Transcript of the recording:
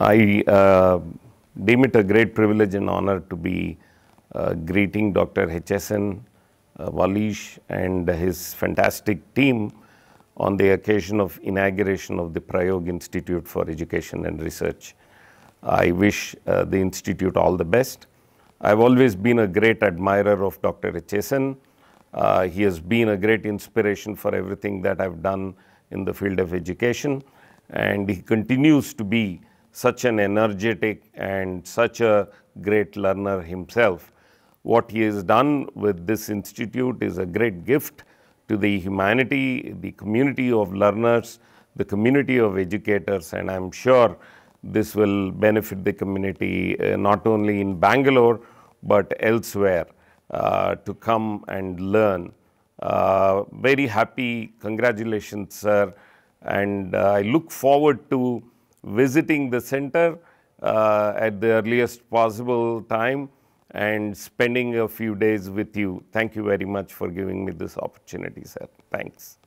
I uh, deem it a great privilege and honor to be uh, greeting Dr. HSN uh, Walish and his fantastic team on the occasion of inauguration of the Prayog Institute for Education and Research. I wish uh, the institute all the best. I've always been a great admirer of Dr. HSN. Uh, he has been a great inspiration for everything that I've done in the field of education and he continues to be such an energetic and such a great learner himself. What he has done with this institute is a great gift to the humanity, the community of learners, the community of educators, and I'm sure this will benefit the community uh, not only in Bangalore but elsewhere uh, to come and learn. Uh, very happy, congratulations, sir, and uh, I look forward to visiting the center uh, at the earliest possible time and spending a few days with you. Thank you very much for giving me this opportunity, sir. Thanks.